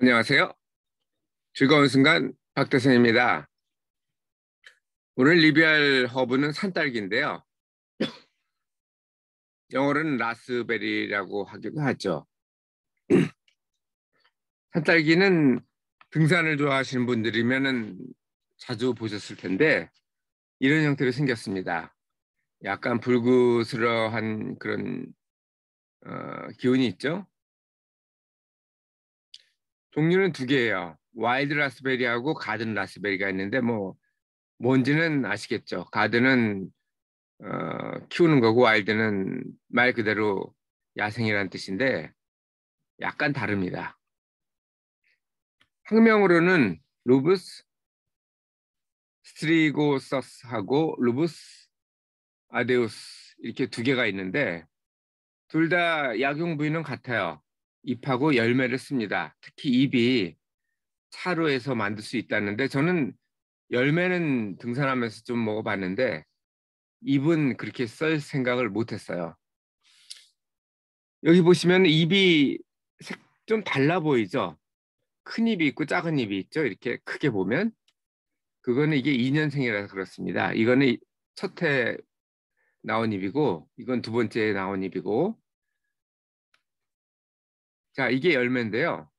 안녕하세요. 즐거운 순간 박대선입니다. 오늘 리뷰할 허브는 산딸기인데요. 영어로는 라스베리라고 하기도 하죠. 산딸기는 등산을 좋아하시는 분들이면 자주 보셨을 텐데 이런 형태로 생겼습니다. 약간 불그스러한 그런 어, 기운이 있죠. 종류는 두 개예요. 와일드 라스베리하고 가든 라스베리가 있는데 뭐 뭔지는 아시겠죠. 가든은 어, 키우는 거고 와일드는 말 그대로 야생이라는 뜻인데 약간 다릅니다. 학명으로는 루브스 스트리고서스하고 루브스 아데우스 이렇게 두 개가 있는데 둘 다 약용 부위는 같아요. 잎하고 열매를 씁니다. 특히 잎이 차로에서 만들 수 있다는데 저는 열매는 등산하면서 좀 먹어봤는데 잎은 그렇게 쓸 생각을 못했어요. 여기 보시면 잎이 색 좀 달라 보이죠? 큰 잎이 있고 작은 잎이 있죠? 이렇게 크게 보면 그거는 이게 2년생이라서 그렇습니다. 이거는 첫해 나온 잎이고 이건 두 번째 나온 잎이고 자, 이게 열매인데요.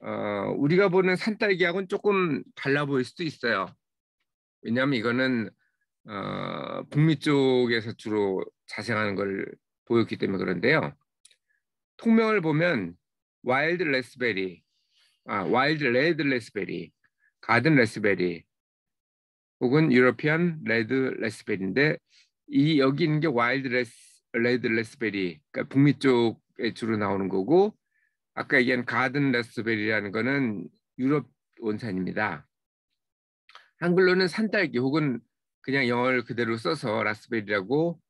어, 우리가 보는 산딸기하고는 조금 달라 보일 수도 있어요. 왜냐하면 이거는 어, 북미 쪽에서 주로 자생하는 걸 보였기 때문에 그런데요. 통명을 보면 와일드 레스베리, 아, 와일드 레드 레스베리, 가든 레스베리, 혹은 유러피안 레드 레스베리인데 이 여기 있는 게 와일드 레스, 레드 레스베리, 그러니까 북미 쪽에 주로 나오는 거고 아까 얘기한 가든 라스베리라는 거는 유럽 원산입니다. 한글로는 산딸기 혹은 그냥 영어를 그대로 써서 라스베리라고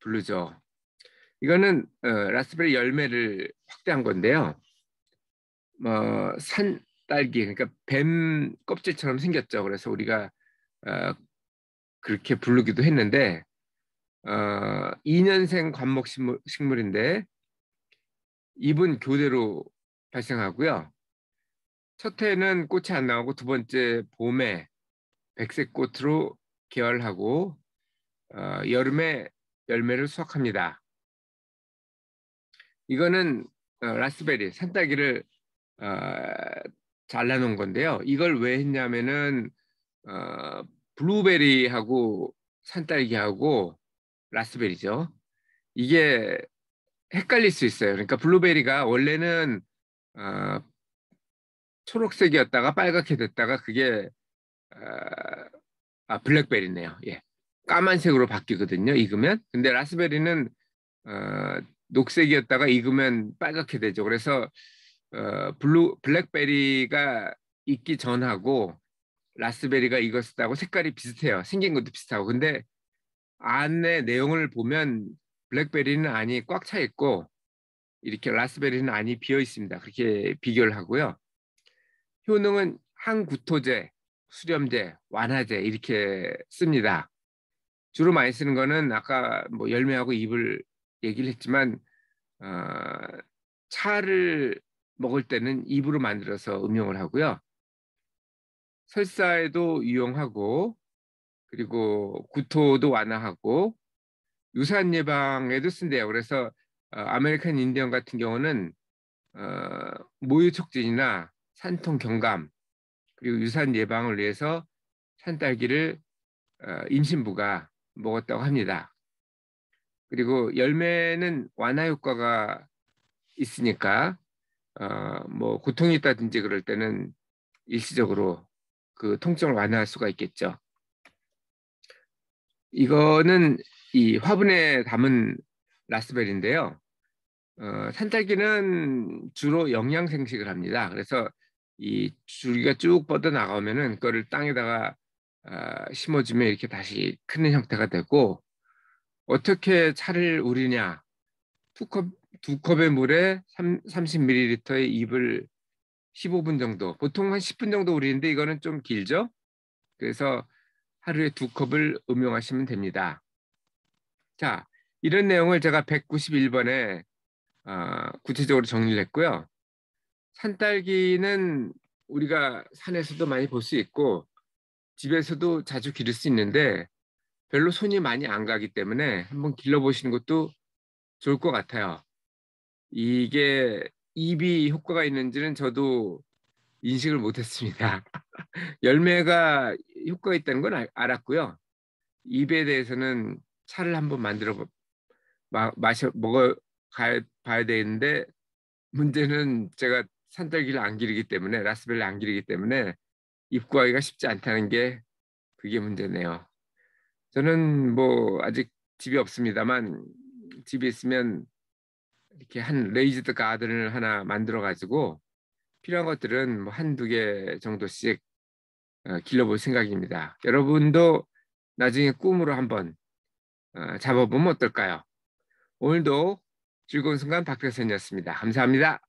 부르죠. 이거는 어, 라스베리 열매를 확대한 건데요. 어, 산 딸기 그러니까 뱀 껍질처럼 생겼죠. 그래서 우리가 어, 그렇게 부르기도 했는데 어, 2년생 관목 식물, 식물인데 잎은 교대로 발생하고요. 첫 해는 꽃이 안 나오고 두 번째 봄에 백색 꽃으로 개열하고 어, 여름에 열매를 수확합니다. 이거는 어, 라스베리 산딸기를 어, 잘라놓은 건데요. 이걸 왜 했냐면은 어, 블루베리하고 산딸기하고 라스베리죠. 이게 헷갈릴 수 있어요. 그러니까 블루베리가 원래는 어, 초록색이었다가 빨갛게 됐다가 그게 어, 아 블랙베리네요. 예. 까만색으로 바뀌거든요. 익으면. 근데 라스베리는 어, 녹색이었다가 익으면 빨갛게 되죠. 그래서 어, 블루 블랙베리가 익기 전하고 라스베리가 익었다고 색깔이 비슷해요. 생긴 것도 비슷하고. 근데 안에 내용을 보면 블랙베리는 안이 꽉차 있고 이렇게 라스베리는 안이 비어 있습니다. 그렇게 비교를 하고요. 효능은 항구토제, 수렴제, 완화제 이렇게 씁니다. 주로 많이 쓰는 거는 아까 뭐 열매하고 잎을 얘기를 했지만 어, 차를 먹을 때는 입으로 만들어서 음용을 하고요. 설사에도 유용하고 그리고 구토도 완화하고 유산 예방에도 쓴대요. 그래서 어, 아메리칸 인디언 같은 경우는 어, 모유 촉진이나 산통 경감 그리고 유산 예방을 위해서 산딸기를 어, 임신부가 먹었다고 합니다. 그리고 열매는 완화 효과가 있으니까 어, 뭐 고통이 있다든지 그럴 때는 일시적으로 그 통증을 완화할 수가 있겠죠. 이거는 이 화분에 담은 라스베리인데요. 어, 산딸기는 주로 영양 생식을 합니다. 그래서 이 줄기가 쭉 뻗어 나가면은 그거를 땅에다가 어, 심어주면 이렇게 다시 크는 형태가 되고 어떻게 차를 우리냐? 투컵 두 컵의 물에 3, 0 m l 의 잎을 15분 정도, 보통 한 10분 정도 우리는데 이거는 좀 길죠. 그래서 하루에 두 컵을 음용하시면 됩니다. 자, 이런 내용을 제가 191번에 어, 아, 구체적으로 정리를 했고요. 산딸기는 우리가 산에서도 많이 볼 수 있고 집에서도 자주 기를 수 있는데 별로 손이 많이 안 가기 때문에 한번 길러보시는 것도 좋을 것 같아요. 이게 입이 효과가 있는지는 저도 인식을 못했습니다. 열매가 효과가 있다는 건 알았고요. 입에 대해서는 차를 한번 만들어 마, 마셔 먹어 가, 봐야 되는데 문제는 제가 산딸기를 안 기르기 때문에 라스베리를 안 기르기 때문에 입구하기가 쉽지 않다는 게 그게 문제네요. 저는 뭐 아직 집이 없습니다만 집이 있으면 이렇게 한 레이즈드 가든을 하나 만들어 가지고 필요한 것들은 뭐 한 두 개 정도씩 어, 길러볼 생각입니다. 여러분도 나중에 꿈으로 한번 어, 잡아보면 어떨까요? 오늘도 즐거운 순간 박백선이었습니다. 감사합니다.